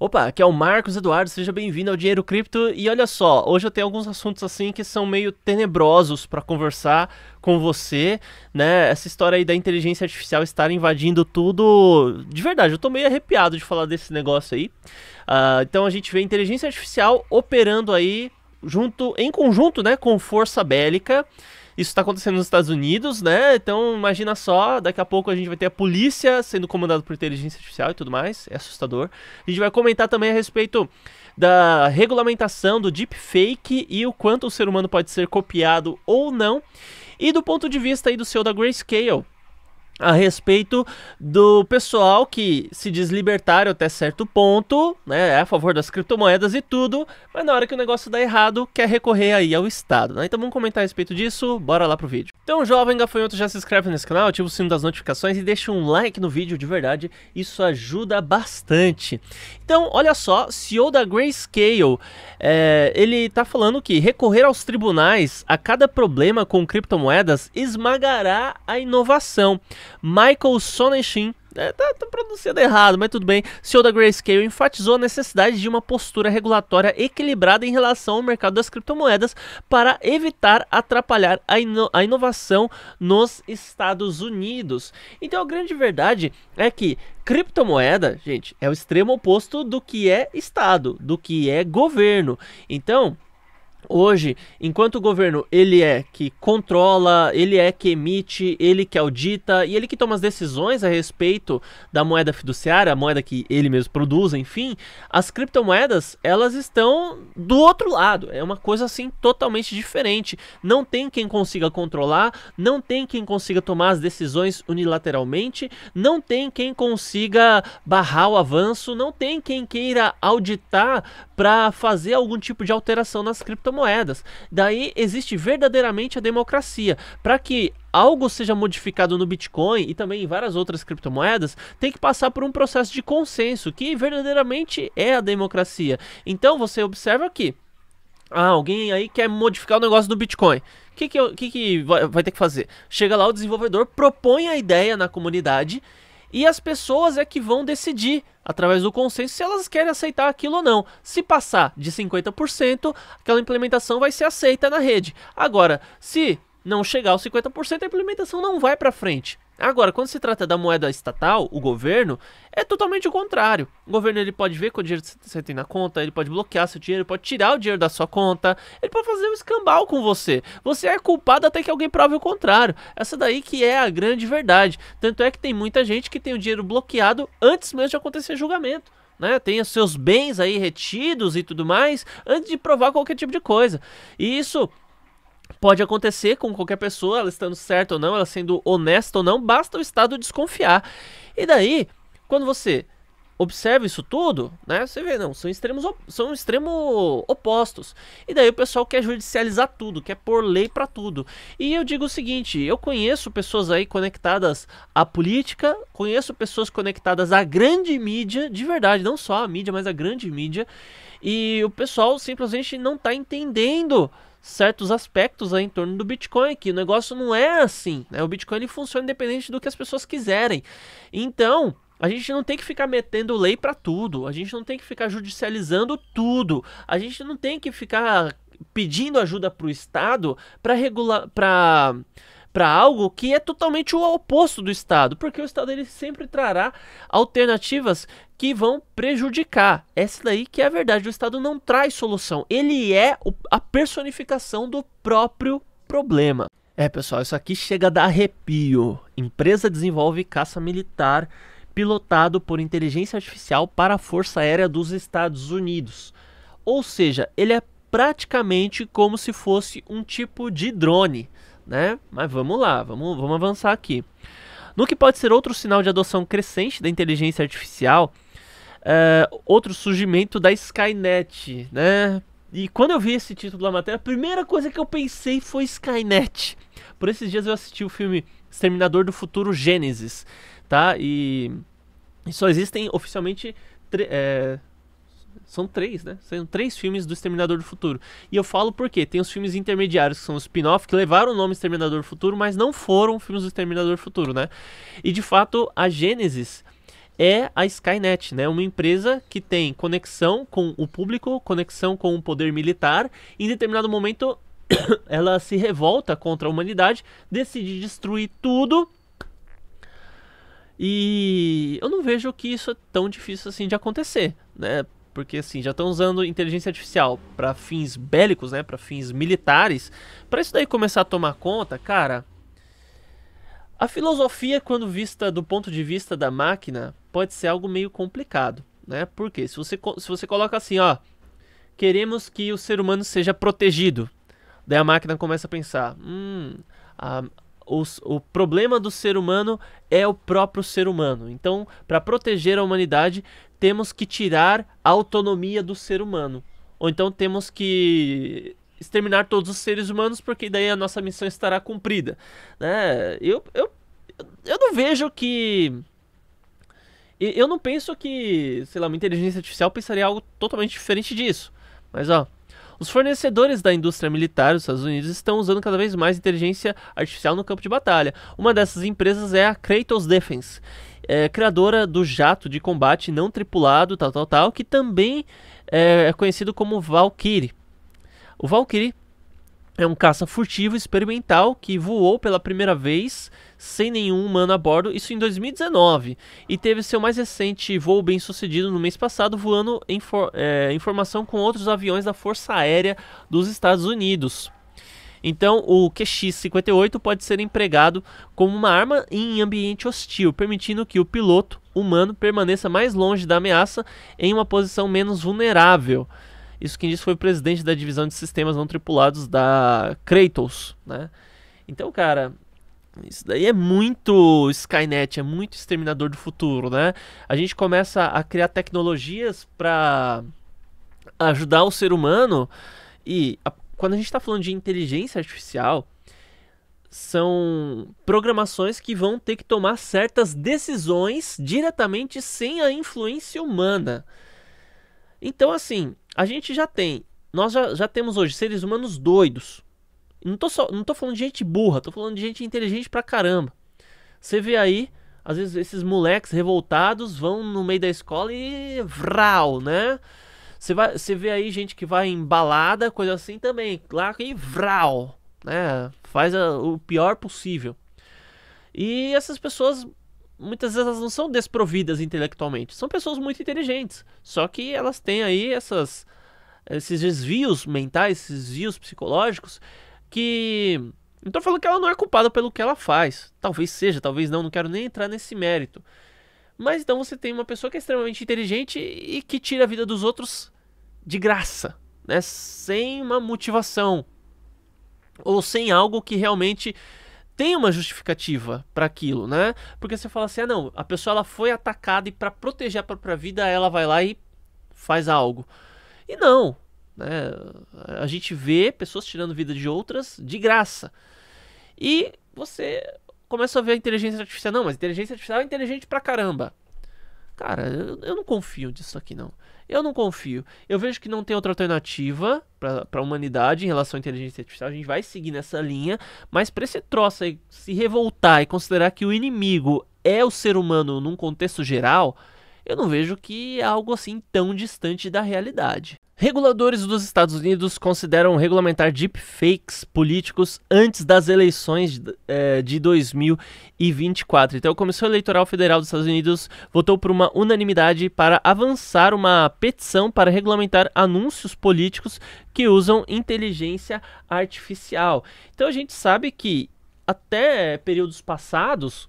Opa, aqui é o Marcos Eduardo, seja bem-vindo ao Dinheiro Cripto. E olha só, hoje eu tenho alguns assuntos assim que são meio tenebrosos para conversar com você, né? Essa história aí da inteligência artificial estar invadindo tudo. De verdade, eu tô meio arrepiado de falar desse negócio aí. Uh, então a gente vê inteligência artificial operando aí junto, em conjunto, né, com força bélica. Isso está acontecendo nos Estados Unidos, né? Então imagina só, daqui a pouco a gente vai ter a polícia sendo comandada por inteligência artificial e tudo mais. É assustador. A gente vai comentar também a respeito da regulamentação do deepfake e o quanto o ser humano pode ser copiado ou não. E do ponto de vista aí do seu da Grayscale, a respeito do pessoal que se diz libertário até certo ponto, né, é a favor das criptomoedas e tudo, mas na hora que o negócio dá errado, quer recorrer aí ao Estado, né? Então vamos comentar a respeito disso, bora lá pro vídeo. Então, jovem gafanhoto, já se inscreve nesse canal, ativa o sino das notificações e deixa um like no vídeo, de verdade, isso ajuda bastante. Então, olha só, CEO da Grayscale, é, ele tá falando que recorrer aos tribunais a cada problema com criptomoedas esmagará a inovação. Michael Sonnenschein é, tá, tá, pronunciando errado, mas tudo bem. CEO da Grayscale enfatizou a necessidade de uma postura regulatória equilibrada em relação ao mercado das criptomoedas para evitar atrapalhar a, ino a inovação nos Estados Unidos. Então a grande verdade é que criptomoeda, gente, é o extremo oposto do que é Estado, do que é governo. Então, Hoje, enquanto o governo ele é que controla, ele é que emite, ele que audita e ele que toma as decisões a respeito da moeda fiduciária, a moeda que ele mesmo produz, enfim, as criptomoedas elas estão do outro lado. É uma coisa assim totalmente diferente. Não tem quem consiga controlar, não tem quem consiga tomar as decisões unilateralmente, não tem quem consiga barrar o avanço, não tem quem queira auditar para fazer algum tipo de alteração nas criptomoedas moedas. Daí existe verdadeiramente a democracia. Para que algo seja modificado no Bitcoin e também em várias outras criptomoedas, tem que passar por um processo de consenso, que verdadeiramente é a democracia. Então você observa aqui. Ah, alguém aí quer modificar o negócio do Bitcoin. O que, que, que, que vai, vai ter que fazer? Chega lá, o desenvolvedor propõe a ideia na comunidade e as pessoas é que vão decidir, através do consenso, se elas querem aceitar aquilo ou não. Se passar de 50%, aquela implementação vai ser aceita na rede. Agora, se não chegar aos 50%, a implementação não vai para frente. Agora, quando se trata da moeda estatal, o governo, é totalmente o contrário. O governo ele pode ver o dinheiro você tem na conta, ele pode bloquear seu dinheiro, ele pode tirar o dinheiro da sua conta, ele pode fazer um escambau com você. Você é culpado até que alguém prove o contrário. Essa daí que é a grande verdade. Tanto é que tem muita gente que tem o dinheiro bloqueado antes mesmo de acontecer julgamento. Né, tem os seus bens aí retidos e tudo mais, antes de provar qualquer tipo de coisa. E isso pode acontecer com qualquer pessoa, ela estando certa ou não, ela sendo honesta ou não, basta o Estado desconfiar. E daí, quando você observa isso tudo, né? Você vê, não, são extremos são extremos opostos. E daí o pessoal quer judicializar tudo, quer pôr lei para tudo. E eu digo o seguinte, eu conheço pessoas aí conectadas à política, conheço pessoas conectadas à grande mídia, de verdade, não só a mídia, mas a grande mídia, e o pessoal simplesmente não tá entendendo certos aspectos aí em torno do Bitcoin, que o negócio não é assim, né? O Bitcoin ele funciona independente do que as pessoas quiserem. Então, a gente não tem que ficar metendo lei para tudo, a gente não tem que ficar judicializando tudo, a gente não tem que ficar pedindo ajuda para o Estado para regular, para para algo que é totalmente o oposto do Estado, porque o Estado ele sempre trará alternativas que vão prejudicar. Essa daí que é a verdade, o Estado não traz solução, ele é a personificação do próprio problema. É, pessoal, isso aqui chega a dar arrepio. Empresa desenvolve caça militar pilotado por inteligência artificial para a Força Aérea dos Estados Unidos. Ou seja, ele é praticamente como se fosse um tipo de drone né? Mas vamos lá, vamos, vamos avançar aqui. No que pode ser outro sinal de adoção crescente da inteligência artificial, é, outro surgimento da Skynet, né? E quando eu vi esse título da matéria, a primeira coisa que eu pensei foi Skynet. Por esses dias eu assisti o filme Exterminador do Futuro Gênesis, tá? E, e só existem oficialmente é, são três, né? São três filmes do Exterminador do Futuro. E eu falo porque tem os filmes intermediários, que são os spin-off, que levaram o nome Exterminador do Futuro, mas não foram filmes do Exterminador do Futuro, né? E de fato, a Gênesis é a Skynet, né? Uma empresa que tem conexão com o público, conexão com o poder militar, e em determinado momento ela se revolta contra a humanidade, decide destruir tudo e eu não vejo que isso é tão difícil assim de acontecer, né? porque assim, já estão usando inteligência artificial para fins bélicos, né, para fins militares. Para isso daí começar a tomar conta, cara, a filosofia quando vista do ponto de vista da máquina pode ser algo meio complicado, né? Porque se você se você coloca assim, ó, queremos que o ser humano seja protegido. Daí a máquina começa a pensar, hum, a, os, o problema do ser humano é o próprio ser humano. Então, para proteger a humanidade, temos que tirar a autonomia do ser humano. Ou então temos que exterminar todos os seres humanos, porque daí a nossa missão estará cumprida. Né? Eu, eu, eu não vejo que. Eu não penso que, sei lá, uma inteligência artificial pensaria algo totalmente diferente disso. Mas ó, os fornecedores da indústria militar dos Estados Unidos estão usando cada vez mais inteligência artificial no campo de batalha. Uma dessas empresas é a Kratos Defense, é, criadora do jato de combate não tripulado, tal, tal, tal, que também é, é conhecido como Valkyrie. O Valkyrie é um caça furtivo experimental que voou pela primeira vez sem nenhum humano a bordo, isso em 2019, e teve seu mais recente voo bem sucedido no mês passado, voando em, for, é, em formação com outros aviões da Força Aérea dos Estados Unidos. Então, o QX-58 pode ser empregado como uma arma em ambiente hostil, permitindo que o piloto humano permaneça mais longe da ameaça em uma posição menos vulnerável. Isso quem disse foi o presidente da divisão de sistemas não tripulados da Kratos, né? Então, cara, isso daí é muito Skynet, é muito exterminador do futuro, né? A gente começa a criar tecnologias para ajudar o ser humano e quando a gente está falando de inteligência artificial, são programações que vão ter que tomar certas decisões diretamente sem a influência humana. Então, assim, a gente já tem. Nós já, já temos hoje seres humanos doidos. Não tô, só, não tô falando de gente burra, tô falando de gente inteligente pra caramba. Você vê aí, às vezes esses moleques revoltados vão no meio da escola e. Vral, né? Você vai, você vê aí gente que vai embalada coisa assim também, lá e vral, né? Faz a, o pior possível. E essas pessoas muitas vezes elas não são desprovidas intelectualmente, são pessoas muito inteligentes, só que elas têm aí essas esses desvios mentais, esses desvios psicológicos que não tô falando que ela não é culpada pelo que ela faz. Talvez seja, talvez não, não quero nem entrar nesse mérito. Mas então você tem uma pessoa que é extremamente inteligente e que tira a vida dos outros de graça, né? Sem uma motivação ou sem algo que realmente tem uma justificativa para aquilo, né? Porque você fala assim: "Ah, não, a pessoa ela foi atacada e para proteger a própria vida, ela vai lá e faz algo". E não, né? A gente vê pessoas tirando vida de outras de graça. E você Começa a ver a inteligência artificial. Não, mas inteligência artificial é inteligente pra caramba. Cara, eu, eu não confio disso aqui, não. Eu não confio. Eu vejo que não tem outra alternativa pra, pra humanidade em relação à inteligência artificial. A gente vai seguir nessa linha. Mas pra esse troço aí se revoltar e considerar que o inimigo é o ser humano num contexto geral eu não vejo que é algo assim tão distante da realidade. Reguladores dos Estados Unidos consideram regulamentar deepfakes políticos antes das eleições é, de 2024. Eh, então, a Comissão Eleitoral Federal dos Estados Unidos votou por uma unanimidade para avançar uma petição para regulamentar anúncios políticos que usam inteligência artificial. Então, a gente sabe que até períodos passados,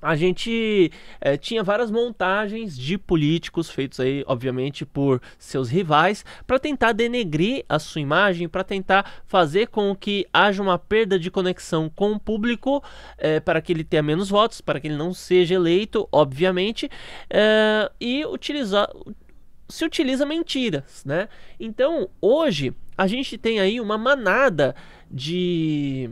a gente é, tinha várias montagens de políticos feitos aí, obviamente, por seus rivais, para tentar denegrir a sua imagem, para tentar fazer com que haja uma perda de conexão com o público, é, para que ele tenha menos votos, para que ele não seja eleito, obviamente, é, e utilizar se utiliza mentiras, né? Então, hoje a gente tem aí uma manada de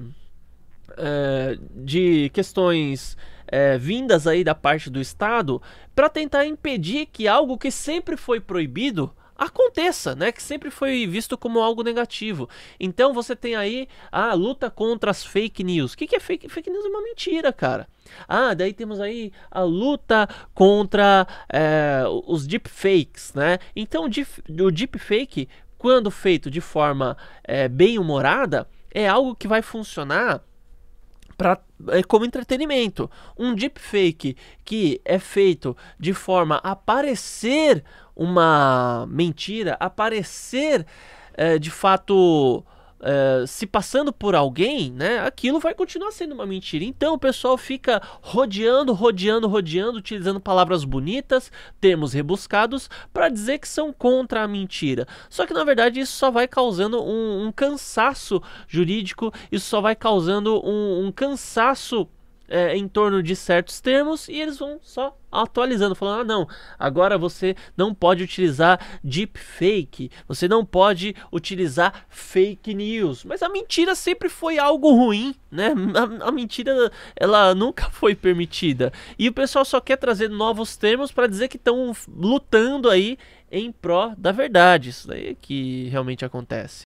de questões é, vindas aí da parte do Estado para tentar impedir que algo que sempre foi proibido aconteça, né? Que sempre foi visto como algo negativo. Então você tem aí a luta contra as fake news. O que, que é fake? Fake news é uma mentira, cara. Ah, daí temos aí a luta contra é, os deepfakes, né? Então o deepfake, quando feito de forma é, bem humorada, é algo que vai funcionar pra, é, como entretenimento. Um deepfake que é feito de forma a parecer uma mentira, a parecer é, de fato uh, se passando por alguém, né? Aquilo vai continuar sendo uma mentira. Então o pessoal fica rodeando, rodeando, rodeando, utilizando palavras bonitas, termos rebuscados, para dizer que são contra a mentira. Só que na verdade isso só vai causando um, um cansaço jurídico, isso só vai causando um, um cansaço é, em torno de certos termos e eles vão só atualizando, falando: ah, não, agora você não pode utilizar deepfake, você não pode utilizar fake news. Mas a mentira sempre foi algo ruim, né? A, a mentira, ela nunca foi permitida. E o pessoal só quer trazer novos termos para dizer que estão lutando aí em pró da verdade. Isso daí é que realmente acontece.